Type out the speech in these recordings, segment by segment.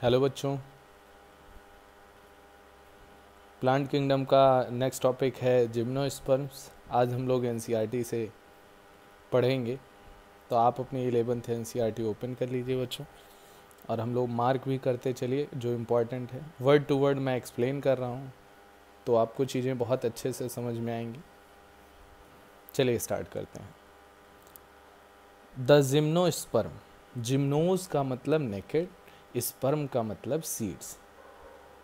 Hello बच्चों plant kingdom का next topic है जिम्नोस्पर्म्स आज हम लोग एन e से पढ़ेंगे तो आप अपनी एलेवंथ एन सी ओपन कर लीजिए बच्चों और हम लोग मार्क भी करते चलिए जो इम्पोर्टेंट है वर्ड टू वर्ड मैं एक्सप्लेन कर रहा हूँ तो आपको चीज़ें बहुत अच्छे से समझ में आएंगी चलिए स्टार्ट करते हैं द जिम्नोस्पर्म जिम्नोज का मतलब नेकेड स्पर्म का मतलब सीड्स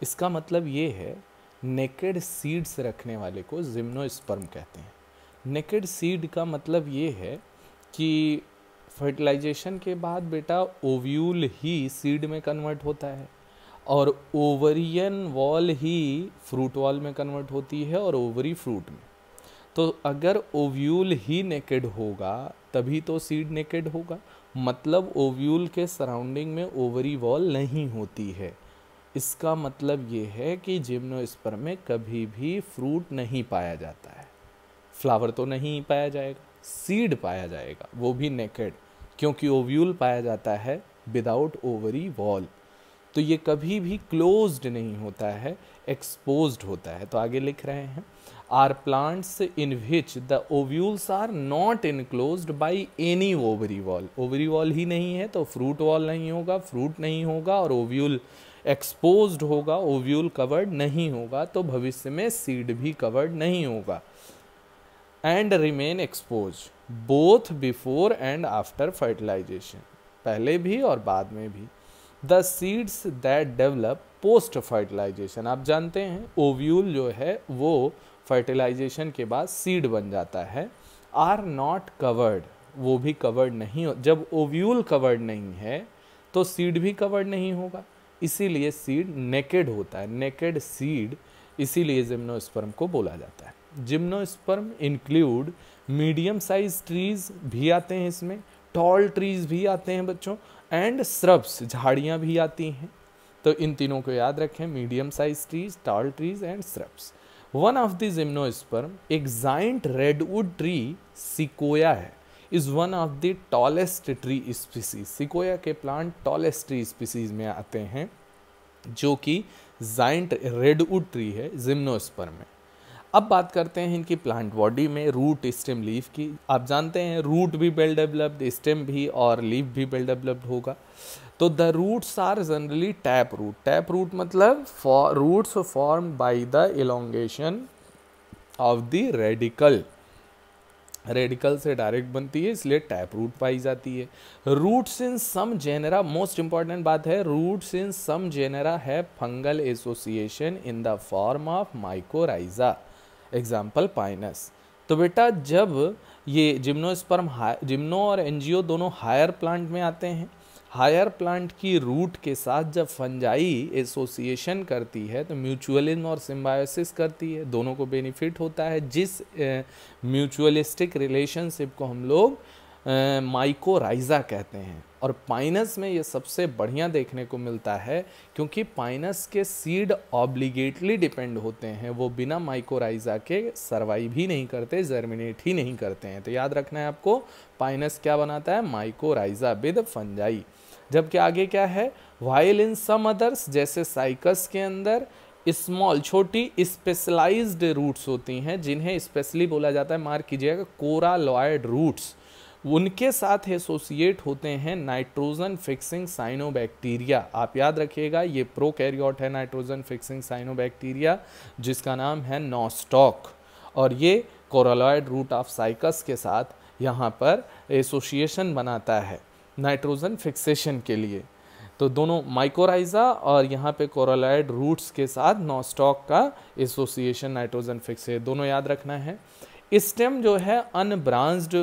इसका मतलब ये है नेकेड सीड्स रखने वाले को जिम्नो स्पर्म कहते हैं नेकेड सीड का मतलब ये है कि फर्टिलाइजेशन के बाद बेटा ओव्यूल ही सीड में कन्वर्ट होता है और ओवरियन वॉल ही फ्रूट वॉल में कन्वर्ट होती है और ओवरी फ्रूट में तो अगर ओव्यूल ही नेकेड होगा तभी तो सीड नेकेड होगा मतलब ओव्यूल के सराउंडिंग में ओवरी वॉल नहीं होती है इसका मतलब ये है कि जिम्नोस्पर में कभी भी फ्रूट नहीं पाया जाता है फ्लावर तो नहीं पाया जाएगा सीड पाया जाएगा वो भी नेकेड क्योंकि ओव्यूल पाया जाता है विदाउट ओवरी वॉल तो ये कभी भी क्लोज्ड नहीं होता है एक्सपोज होता है तो आगे लिख रहे हैं are plants in which the ovules are not enclose by any ovary wall ovary wall ही नहीं है तो फ्रूट वॉल नहीं होगा फ्रूट नहीं होगा और ओव्यूल एक्सपोज होगा ओव्यूल कवर्ड नहीं होगा तो भविष्य में सीड भी कवर्ड नहीं होगा and remain expose both before and after fertilisation पहले भी और बाद में भी the seeds that develop post fertilisation आप जानते हैं ओव्यूल जो है वो फर्टिलाइजेशन के बाद सीड बन जाता है आर नॉट कवर्ड वो भी कवर्ड नहीं हो जब ओव्यूल कवर्ड नहीं है तो सीड भी कवर्ड नहीं होगा इसीलिए सीड नेकेड होता है नेकेड सीड इसीलिए जिम्नोस्पर्म को बोला जाता है gymnosperm include medium size trees भी आते हैं इसमें टॉल ट्रीज भी आते हैं बच्चों एंड श्रब्स झाड़ियाँ भी आती हैं तो इन तीनों को याद रखें medium size trees tall trees and shrubs one of the gymnosperm एक जाइंट रेडवुड ट्री सिकोया है is one of the tallest tree species sequoia के प्लांट टॉलेस्ट ट्री स्पीसीज में आते हैं जो कि जाइंट रेडवुड ट्री है जिम्नोस्पर्म में अब बात करते हैं इनकी प्लांट बॉडी में रूट स्टेम लीफ की आप जानते हैं रूट भी वेल डेवलप्ड स्टेम भी और लीफ भी वेल डेवलप्ड होगा तो the roots are generally tap root tap root मतलब roots form by the elongation of the radical radical से डायरेक्ट बनती है इसलिए टैप रूट पाई जाती है roots in some genera most important बात है रूट्स इन सम जेनेरा है fungal association in the form of mycorrhiza example pinus तो बेटा जब ये जिम्नोस्पर्म जिम्नो और एनजीओ दोनों हायर प्लांट में आते हैं हायर प्लांट की रूट के साथ जब फंजाई एसोसिएशन करती है तो म्यूचुअलिज्म और सिम्बायोसिस करती है दोनों को बेनिफिट होता है जिस म्यूचुअलिस्टिक रिलेशनशिप को हम लोग माइकोराइजा कहते हैं और पाइनस में ये सबसे बढ़िया देखने को मिलता है क्योंकि पाइनस के सीड ऑब्लिगेटली डिपेंड होते हैं वो बिना माइकोराइजा के सर्वाइव ही नहीं करते जर्मिनेट ही नहीं करते हैं तो याद रखना है आपको पाइनस क्या बनाता है माइकोराइजा विद फंजाई जबकि आगे क्या है वाइल इन सम अदर्स जैसे साइकस के अंदर स्मॉल छोटी स्पेशलाइज्ड रूट्स होती हैं जिन्हें स्पेशली बोला जाता है मार्क कीजिएगा कोरालॉयड रूट्स उनके साथ एसोसिएट होते हैं नाइट्रोजन फिक्सिंग साइनोबैक्टीरिया आप याद रखिएगा ये प्रोकैरियोट है नाइट्रोजन फिक्सिंग साइनोबैक्टीरिया जिसका नाम है नॉस्टॉक और ये कोरोलॉयड रूट ऑफ साइकस के साथ यहाँ पर एसोसिएशन बनाता है नाइट्रोजन फिक्सेशन के लिए तो दोनों माइकोराइजा और यहाँ पे कोरोलॉयड रूट्स के साथ नॉस्टॉक का एसोसिएशन नाइट्रोजन फिक्स है दोनों याद रखना है स्टेम जो है अनब्रांज्ड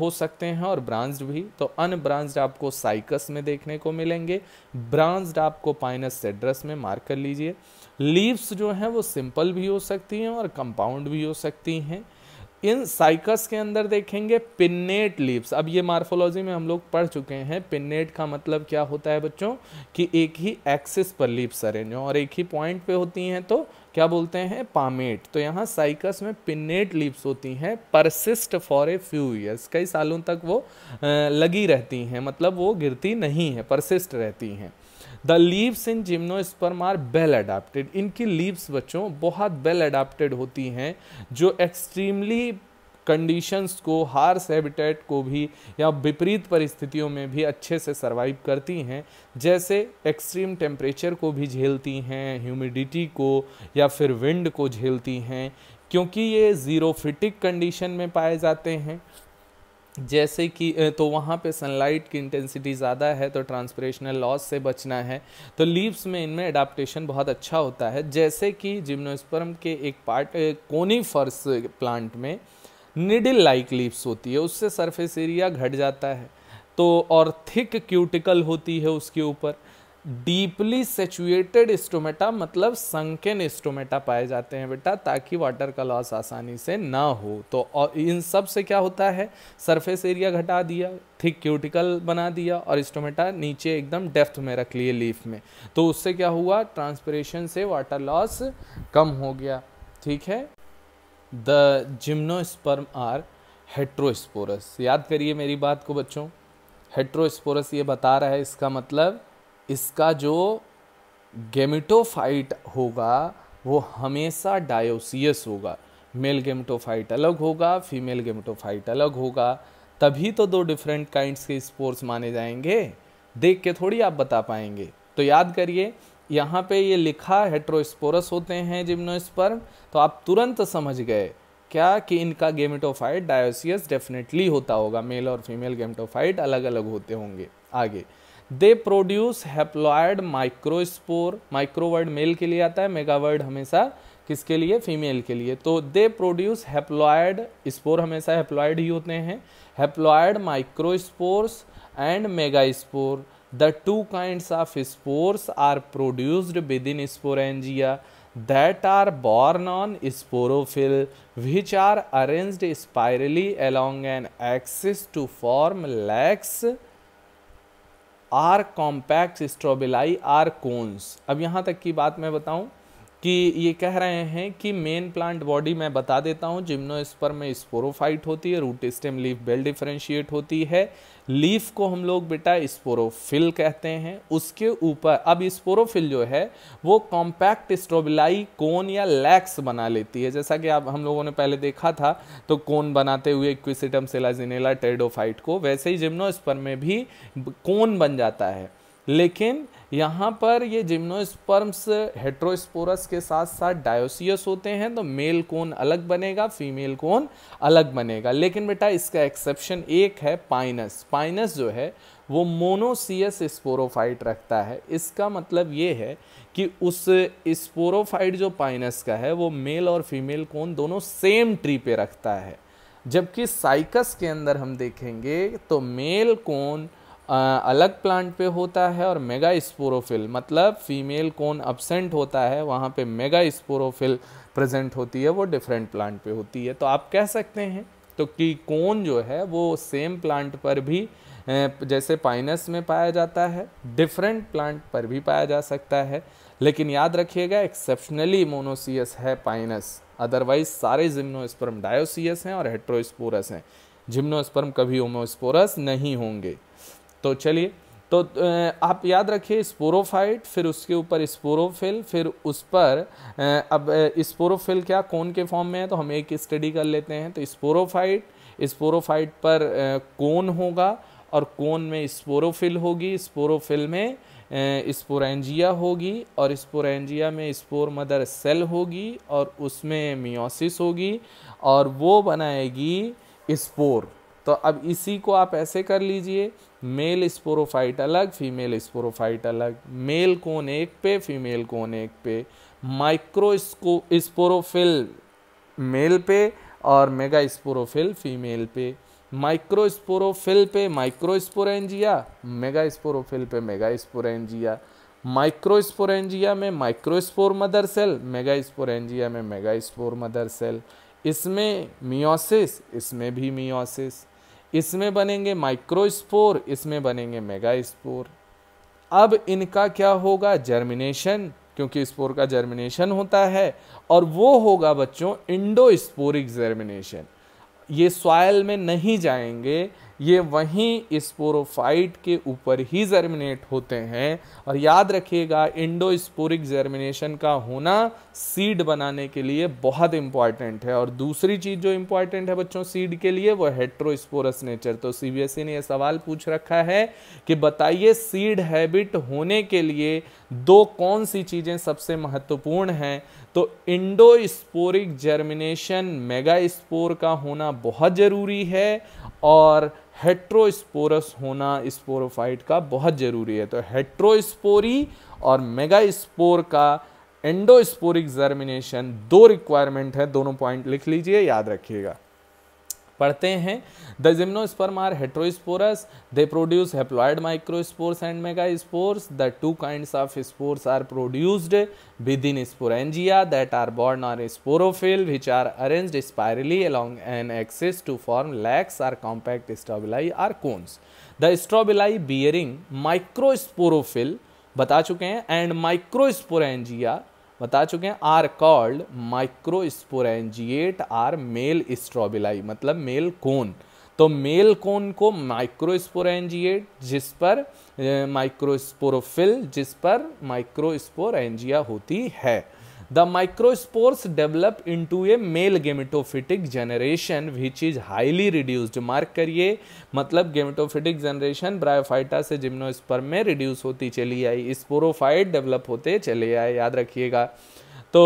हो सकते हैं और ब्रांज्ड भी तो अनब्रांज्ड आपको साइकस में देखने को मिलेंगे ब्रांज्ड आपको पाइनस सेड्रस में मार्क कर लीजिए लीव्स जो हैं वो सिंपल भी हो सकती हैं और कंपाउंड भी हो सकती हैं इन साइकस के अंदर देखेंगे पिन्नेट लीव्स अब ये मार्फोलॉजी में हम लोग पढ़ चुके हैं पिन्नेट का मतलब क्या होता है बच्चों कि एक ही एक्सिस पर लीव्स अरेंज हों और एक ही पॉइंट पे होती हैं तो क्या बोलते हैं पामेट तो यहाँ साइकस में पिनेट लीव्स होती हैं persist for a few years कई सालों तक वो लगी रहती हैं मतलब वो गिरती नहीं है परसिस्ट रहती हैं the leaves in sperm are well adapted इनकी लीव्स बच्चों बहुत वेल अडाप्टेड होती हैं जो एक्सट्रीमली कंडीशंस को हार्स हैबिटेट को भी या विपरीत परिस्थितियों में भी अच्छे से सर्वाइव करती हैं जैसे एक्सट्रीम टेम्परेचर को भी झेलती हैं ह्यूमिडिटी को या फिर विंड को झेलती हैं क्योंकि ये ज़ीरो फिटिक कंडीशन में पाए जाते हैं जैसे कि तो वहाँ पे सनलाइट की इंटेंसिटी ज़्यादा है तो ट्रांसपरेशनल लॉस से बचना है तो लीव्स में इनमें एडाप्टेशन बहुत अच्छा होता है जैसे कि जिम्नोस्पर्म के एक पार्ट कोनीफर्स प्लांट में निडिल लाइक लीव्स होती है उससे सरफेस एरिया घट जाता है तो और थिक क्यूटिकल होती है उसके ऊपर डीपली सेचुएटेड स्टोमेटा मतलब संकेन स्टोमेटा पाए जाते हैं बेटा ताकि वाटर का लॉस आसानी से ना हो तो और इन सब से क्या होता है सरफेस एरिया घटा दिया थिक क्यूटिकल बना दिया और स्टोमेटा नीचे एकदम डेफ्थ में रख लिए लीफ में तो उससे क्या हुआ ट्रांसपरेशन से वाटर लॉस कम हो गया ठीक है द जिम्नोस्पर्म आर हेट्रोस्पोरस याद करिए मेरी बात को बच्चों हेट्रोस्पोरस ये बता रहा है इसका मतलब इसका जो गेमिटोफाइट होगा वो हमेशा डायोसियस होगा मेल गेमिटोफाइट अलग होगा फीमेल गेमिटोफाइट अलग होगा तभी तो दो डिफरेंट काइंड्स के स्पोर्ट्स माने जाएंगे देख के थोड़ी आप बता पाएंगे तो याद करिए यहाँ पे ये लिखा हेट्रोस्पोरस होते हैं जिम्नोस्पर्म तो आप तुरंत समझ गए क्या कि इनका गेमेटोफाइट डायोसियस डेफिनेटली होता होगा मेल और फीमेल गेमेटोफाइट अलग अलग होते होंगे आगे दे प्रोड्यूस हेप्लॉयड माइक्रोस्पोर माइक्रोवर्ड मेल के लिए आता है मेगावर्ड हमेशा किसके लिए फीमेल के लिए तो दे प्रोड्यूस हेप्लॉयड स्पोर हमेशा हेप्लॉयड ही होते हैं haploid microspores and megaspore the two kinds of spores are produced within sporangia that are borne on sporophyll which are arranged spirally along an axis to form lax or compact strobili or cones अब यहाँ तक की बात मैं बताऊँ कि ये कह रहे हैं कि मेन प्लांट बॉडी मैं बता देता हूँ जिम्नोस्पर में स्पोरोफाइट होती है root stem leaf well differentiate होती है लीफ को हम लोग बेटा स्पोरोफिल कहते हैं उसके ऊपर अब स्पोरोफिल जो है वो कॉम्पैक्ट स्ट्रोबिलाई कोन या लैक्स बना लेती है जैसा कि आप हम लोगों ने पहले देखा था तो कोन बनाते हुए इक्विसिटम सेलाजिनेला टेडोफाइट को वैसे ही जिम्नोस्पर में भी कोन बन जाता है लेकिन यहाँ पर ये जिम्नोस्पर्म्स हेट्रोस्पोरस के साथ साथ डायोसियस होते हैं तो मेल कोन अलग बनेगा फीमेल कोन अलग बनेगा लेकिन बेटा इसका एक्सेप्शन एक है पाइनस पाइनस जो है वो मोनोसियस स्पोरोफाइट रखता है इसका मतलब ये है कि उस स्पोरोफाइट जो पाइनस का है वो मेल और फीमेल कोन दोनों सेम ट्री पे रखता है जबकि साइकस के अंदर हम देखेंगे तो मेल कोन अलग प्लांट पे होता है और मेगा स्पोरोफिल मतलब फीमेल कौन अब्सेंट होता है वहाँ पे मेगा स्पोरोफिल प्रेजेंट होती है वो डिफरेंट प्लांट पे होती है तो आप कह सकते हैं तो कि कौन जो है वो सेम प्लांट पर भी जैसे पाइनस में पाया जाता है डिफरेंट प्लांट पर भी पाया जा सकता है लेकिन याद रखिएगा एक्सेप्शनली मोनोसियस है पाइनस अदरवाइज सारे जिम्नोस्पर्म डायोसियस हैं और हेट्रोस्पोरस हैं जिम्नोस्पर्म कभी होमोस्पोरस नहीं होंगे तो चलिए तो आप याद रखिए स्पोरोफाइट फिर उसके ऊपर स्पोरोफिल फिर उस पर अब स्पोरोफिल क्या कौन के फॉर्म में है तो हम एक स्टडी कर लेते हैं तो स्पोरोफाइट स्पोरोफाइट पर कौन होगा और कौन में स्पोरोफिल होगी स्पोरोफिल में स्पोरेंजिया होगी और स्पोरेंजिया में स्पोर मदर सेल होगी और उसमें मियोसिस होगी और वो बनाएगी स्पोर तो अब इसी को आप ऐसे कर लीजिए मेल स्पोरोफाइट अलग फीमेल स्पोरोफाइट अलग मेल कोन एक पे फीमेल कोन एक पे माइक्रो स्पोरोफिल मेल पे और मेगा स्पोरोफिल फीमेल पे माइक्रो स्पोरोफिल पे माइक्रो स्पोरेंजिया मेगा स्पोरोफिल पे मेगा स्पोरेंजिया माइक्रो स्पोरेंजिया में microspore mother cell megasporangia में मेगा स्पोर मदर सेल इसमें मियोसिस इसमें भी मियोसिस इसमें बनेंगे माइक्रोस्पोर इसमें बनेंगे मेगा स्पोर अब इनका क्या होगा जर्मिनेशन क्योंकि स्पोर का जर्मिनेशन होता है और वो होगा बच्चों इंडो स्पोरिक जर्मिनेशन ये सॉयल में नहीं जाएंगे ये वहीं स्पोरोफाइट के ऊपर ही जर्मिनेट होते हैं और याद रखिएगा इंडो स्पोरिक जर्मिनेशन का होना सीड बनाने के लिए बहुत इंपॉर्टेंट है और दूसरी चीज़ जो इंपॉर्टेंट है बच्चों सीड के लिए वो हेट्रोस्पोरस नेचर तो सीबीएसई e ने यह सवाल पूछ रखा है कि बताइए सीड हैबिट होने के लिए दो कौन सी चीज़ें सबसे महत्वपूर्ण हैं तो इंडोस्पोरिक जर्मिनेशन मेगास्पोर का होना बहुत ज़रूरी है और हेट्रोस्पोरस होना स्पोरोफाइट का बहुत ज़रूरी है तो हेट्रोस्पोरी और मेगास्पोर का एंडोस्पोरिक जर्मिनेशन दो रिक्वायरमेंट है दोनों पॉइंट लिख लीजिए याद रखिएगा पढ़ते हैं the gymnosperm are heterosporous they produce haploid microspores and megaspores the two kind of spores are produced within spore sporangia that are borne are sporophyll which are arrange spirally along an axis to form lax or compact strobili or cones the strobili bearing microsporophyll बता चुके हैं and microspore microsporangia बता चुके हैं are called microsporangiate or male strobili मतलब male कोन तो male cone को microsporangiate जिस पर माइक्रोस्पोरोफिल जिस पर माइक्रोस्पोरेंजिया होती है microspores develop into a male gametophytic generation which is highly reduce mark करिए मतलब गेमिटोफिटिक जनरेशन ब्रायोफाइटा से जिम्नोस्पर्म में रिड्यूस होती चली आई स्पोरोफाइट डेवलप होते चले आए याद रखिएगा तो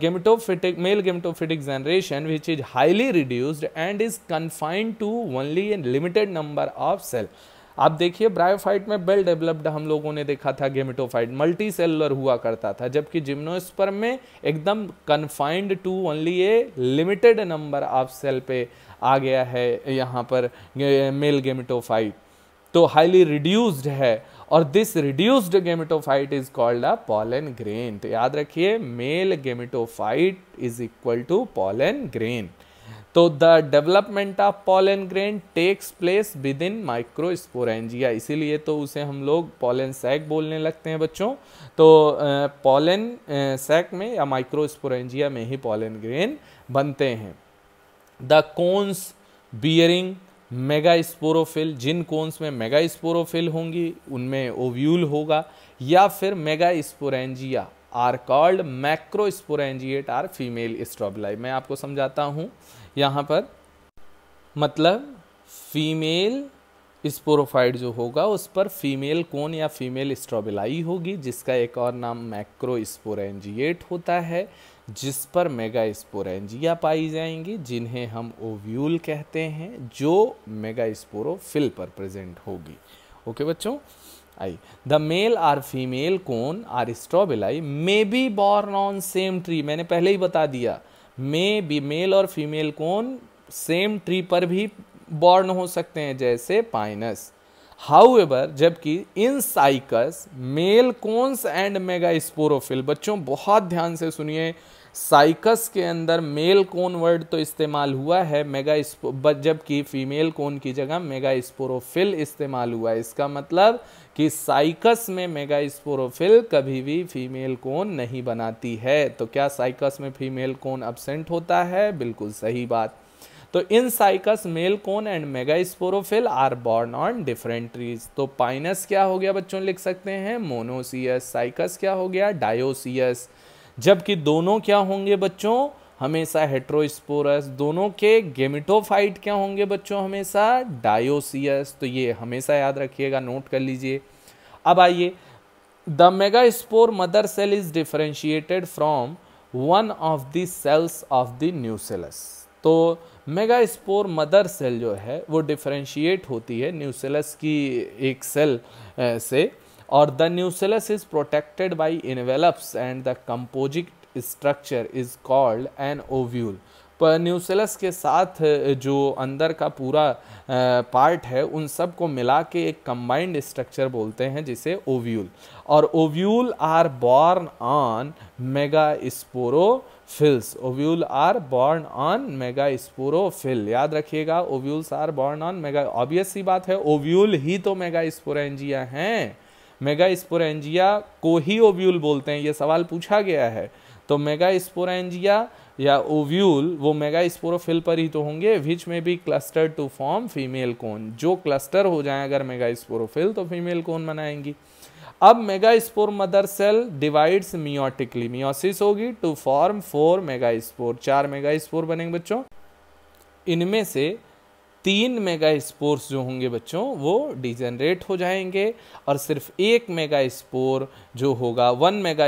gametophytic male gametophytic generation which is highly reduced and is confined to only a limited number of cell आप देखिए ब्रायोफाइट में बेल डेवलप्ड हम लोगों ने देखा था गेमिटोफाइट मल्टी सेलर हुआ करता था जबकि जिम्नोस्पर में एकदम confined to only a limited number of cell पे आ गया है यहाँ पर मेल गेमिटोफाइट तो हाईली रिड्यूस्ड है और this reduced gametophyte is called a pollen grain तो याद रखिए male gametophyte is equal to pollen grain तो the development of pollen grain takes place within microsporangia इसीलिए तो उसे हम लोग पॉलन सैक बोलने लगते हैं बच्चों तो पॉलन सैक में या माइक्रोस्पोरेंजिया में ही पॉलन ग्रेन बनते हैं the cones bearing megasporophyll जिन कोन्स में मेगा स्पोरोफिल होंगी उनमें ओव्यूल होगा या फिर megasporangia are called macrosporangiate or female strobili मैं आपको समझाता हूँ यहाँ पर मतलब फीमेल स्पोरोफाइड जो होगा उस पर फीमेल कोन या फीमेल स्ट्रॉबेलाई होगी जिसका एक और नाम मैक्रो स्पोरेंजिएट होता है जिस पर मेगा स्पोरेंजिया पाई जाएंगी जिन्हें हम ओव्यूल कहते हैं जो मेगा स्पोरोफिल पर प्रेजेंट होगी ओके बच्चों I the male or female cone or strobili may be borne on same tree मैंने पहले ही बता दिया may be male or female cone same tree పర్ బి బోర్న్ హో సక్తే హై జైసే పైనస్ హౌ ఎవర్ జబ్కి in cycas male cones and megasporophyll బచ్చో బహత్ ధ్యాన్ సే సునియే साइकस के अंदर मेल कोन वर्ड तो इस्तेमाल हुआ है मेगा जबकि फीमेल कोन की जगह मेगा स्पोरोफिल इस्तेमाल हुआ है इसका मतलब कि साइकस में मेगा स्पोरोफिल कभी भी फीमेल कोन नहीं बनाती है तो क्या साइकस में फीमेल कोन अब्सेंट होता है बिल्कुल सही बात तो in cycas male cone and megasporophyll are borne on different trees तो पाइनस क्या हो गया बच्चों लिख सकते हैं मोनोसियस साइकस क्या हो गया डायोसियस जबकि दोनों क्या होंगे बच्चों हमेशा हेट्रोस्पोरस दोनों के गेमिटोफाइट क्या होंगे बच्चों हमेशा डायोसियस तो ये हमेशा याद रखिएगा नोट कर लीजिए अब आइए the megaspore mother cell is differentiated from one of the cells of the nucellus तो मेगा स्पोर मदर सेल जो है वो डिफ्रेंशिएट होती है न्यूसेलस की एक सेल से और the nucellus is protected by envelopes and the composite structure is called an ovule पर न्यूसेलस के साथ जो अंदर का पूरा पार्ट है उन सब को मिला के एक कंबाइंड स्ट्रक्चर बोलते हैं जिसे ओव्यूल और ovule are borne on megasporophylls ovule are borne on megasporophyll याद रखिएगा ovules are borne on mega obvious सी बात है ओव्यूल ही तो मेगा स्पोरेंजिया हैं मेगा स्पोरेंजिया को ही ओव्यूल बोलते हैं ये सवाल पूछा गया है तो मेगा स्पोरेंजिया या ओव्यूल वो मेगा स्पोरोफिल पर ही तो होंगे विच में भी cluster to form female cone जो क्लस्टर हो जाए अगर मेगा स्पोरोफिल तो फीमेल कोन बनाएंगी अब megaspore mother cell divides meiotically meiosis होगी to form four megaspore चार मेगा स्पोर बनेंगे बच्चों इनमें से तीन मेगा स्पोर्स जो होंगे बच्चों वो डिजेनरेट हो जाएंगे और सिर्फ एक मेगा स्पोर जो होगा one mega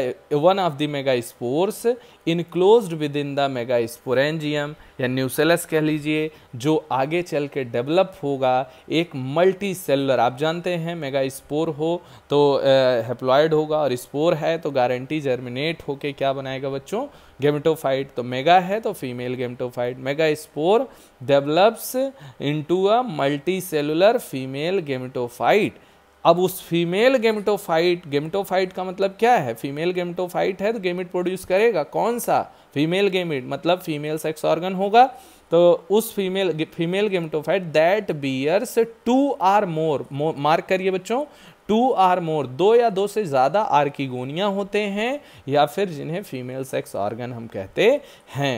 one of the megaspores enclose within the megasporangium या न्यूसेलस कह लीजिए जो आगे चल के डेवलप होगा एक मल्टी सेलुलर आप जानते हैं मेगा स्पोर हो तो हेप्लॉयड होगा और स्पोर है तो गारंटी जर्मिनेट होके क्या बनाएगा बच्चों गेमेटोफाइट तो मेगा है तो female gametophyte megaspore develops into a multicellular female gametophyte अब उस फीमेल गेमटोफाइट गेमटोफाइट का मतलब क्या है फीमेल गेमटोफाइट है तो गेमिट प्रोड्यूस करेगा कौन सा फीमेल गेमिट मतलब फीमेल सेक्स ऑर्गन होगा तो उस female female gametophyte that bears two or more mark करिए बच्चों टू आर मोर दो या दो से ज़्यादा आर्किगोनिया होते हैं या फिर जिन्हें फीमेल सेक्स ऑर्गन हम कहते हैं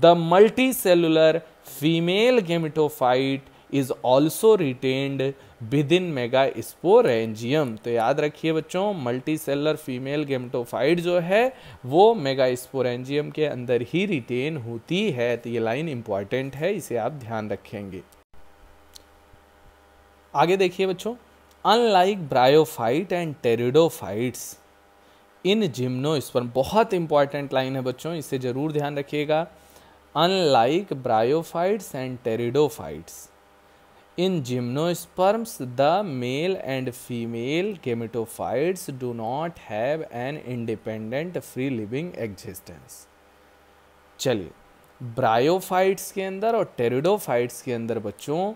the multicellular female gametophyte is also retained within megasporangium तो याद रखिए बच्चों मल्टी सेलर फीमेल गेमटोफाइड जो है वो मेगा स्पोरेंजियम के अंदर ही रिटेन होती है तो ये लाइन इंपॉर्टेंट है इसे आप ध्यान रखेंगे आगे देखिए बच्चों unlike bryophyte and pteridophytes in gymnosperm बहुत इंपॉर्टेंट लाइन है बच्चों इसे ज़रूर ध्यान रखिएगा unlike bryophytes and pteridophytes in gymnosperms the male and female gametophytes do not have an independent free living existence चलिए ब्रायोफाइट्स के अंदर और टेरिडोफाइट्स के अंदर बच्चों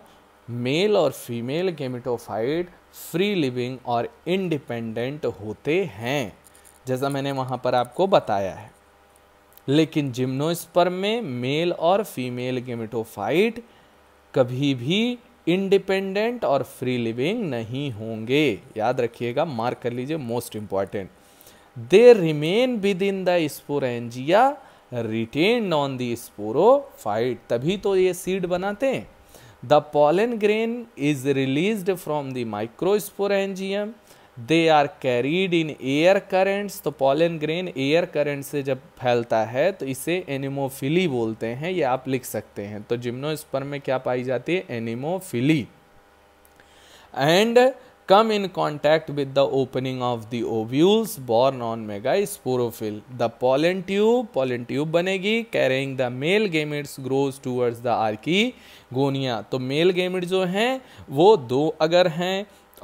मेल और फीमेल गेमिटोफाइट फ्री लिविंग और इंडिपेंडेंट होते हैं जैसा मैंने वहाँ पर आपको बताया है लेकिन जिम्नोस्पर्म में मेल और फीमेल गेमिटोफाइट कभी भी इंडिपेंडेंट और फ्री लिविंग नहीं होंगे याद रखिएगा मार्क कर लीजिए most important they remain within the sporangia retained on the sporophyte तभी तो ये सीड बनाते हैं The pollen grain is released from the microsporangium. They are carried in air currents तो पॉलन ग्रेन एयर करेंट से जब फैलता है तो इसे एनिमोफिली बोलते हैं ये आप लिख सकते हैं तो जिम्नोस्पर्म में क्या पाई जाती है anemophily and come in contact with the opening of the ovules borne on megasporophyll the pollen tube pollen tube बनेगी carrying the male gametes grows towards the archegonia तो मेल गेमिट जो हैं वो दो अगर हैं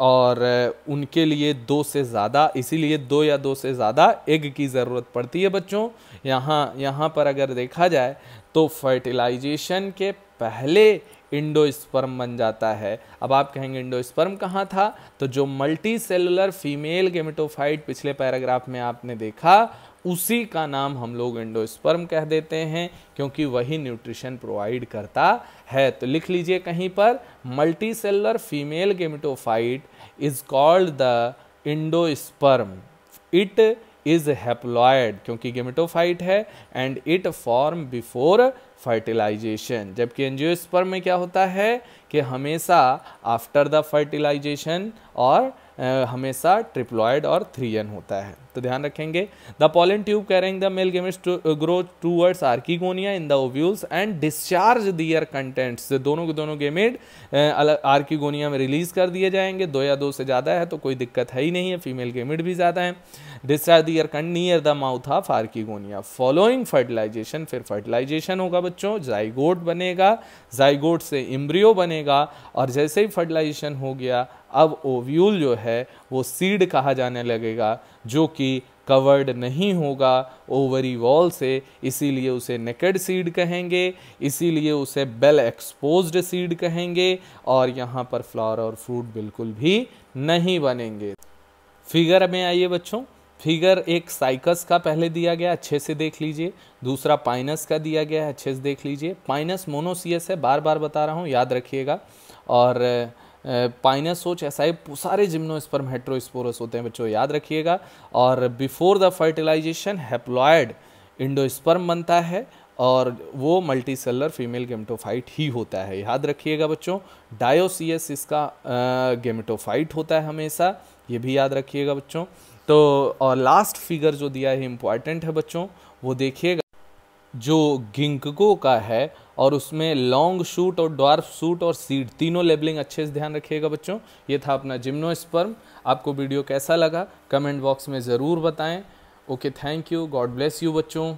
और उनके लिए दो से ज़्यादा इसीलिए दो या दो से ज़्यादा एग की ज़रूरत पड़ती है बच्चों यहाँ यहाँ पर अगर देखा जाए तो फर्टिलाइजेशन के पहले इंडोस्पर्म बन जाता है अब आप कहेंगे इंडोस्पर्म कहाँ था तो जो मल्टी सेलुलर फीमेल गेमेटोफाइट पिछले पैराग्राफ में आपने देखा उसी का नाम हम लोग इंडोस्पर्म कह देते हैं क्योंकि वही न्यूट्रिशन प्रोवाइड करता है तो लिख लीजिए कहीं पर multicellular female gametophyte is called the endosperm it is haploid क्योंकि गेमेटोफाइट है and it form before fertilisation जबकि एंजियोस्पर्म में क्या होता है कि हमेशा आफ्टर द फर्टिलाइजेशन और हमेशा ट्रिप्लॉयड और एन होता है तो ध्यान रखेंगे the pollen tube carrying the male gametes grow towards archegonia in the ovules and discharge their contents दोनों के दोनों गेमेट आर्किगोनिया uh, में रिलीज कर दिए जाएंगे दो या दो से ज़्यादा है तो कोई दिक्कत है ही नहीं है फीमेल गेमेट भी ज़्यादा है discharge their content near the mouth of archegonia following fertilisation फिर फर्टिलाइजेशन होगा बच्चों जाइगोट बनेगा जाइगोट से इम्ब्रियो बनेगा और जैसे ही फर्टिलाइजेशन हो गया अब ओव्यूल जो है वो सीड कहा जाने लगेगा जो कि कवर्ड नहीं होगा ओवरी वॉल से इसीलिए उसे नेकेड सीड कहेंगे इसीलिए उसे बेल एक्सपोज्ड सीड कहेंगे और यहाँ पर फ्लावर और फ्रूट बिल्कुल भी नहीं बनेंगे फिगर में आइए बच्चों फिगर एक साइकस का पहले दिया गया अच्छे से देख लीजिए दूसरा पाइनस का दिया गया है अच्छे से देख लीजिए पाइनस मोनोसियस है बार बार बता रहा हूँ याद रखिएगा और पाइनासोच ऐसा सारे जिम्नोस्पर्म हेट्रोस्पोरस होते हैं बच्चों याद रखिएगा और before the fertilisation haploid endosperm बनता है और वो मल्टी सेलर फीमेल गेमिटोफाइट ही होता है याद रखिएगा बच्चों डायोसियस इसका गेमिटोफाइट होता है हमेशा ये भी याद रखिएगा बच्चों तो और लास्ट फिगर जो दिया है इम्पॉर्टेंट है बच्चों वो देखिएगा जो गिंकगो का है और उसमें लॉन्ग शूट और ड्वार्फ शूट और सीड तीनों लेबलिंग अच्छे से ध्यान रखिएगा बच्चों ये था अपना जिम्नोस्पर्म आपको वीडियो कैसा लगा कमेंट बॉक्स में ज़रूर बताएं okay thank you God bless you बच्चों